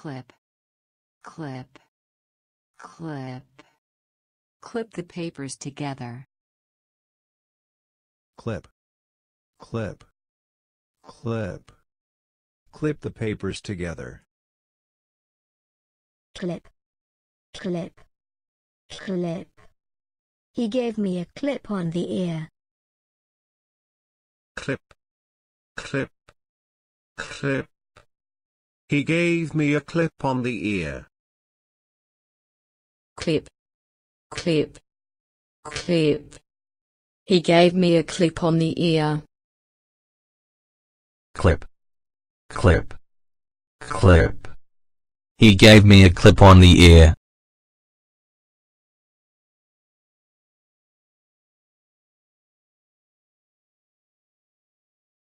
clip clip clip clip the papers together clip clip clip clip the papers together clip clip clip he gave me a clip on the ear clip clip clip he gave me a clip on the ear. Clip. Clip. Clip. He gave me a clip on the ear. Clip. Clip. Clip. He gave me a clip on the ear.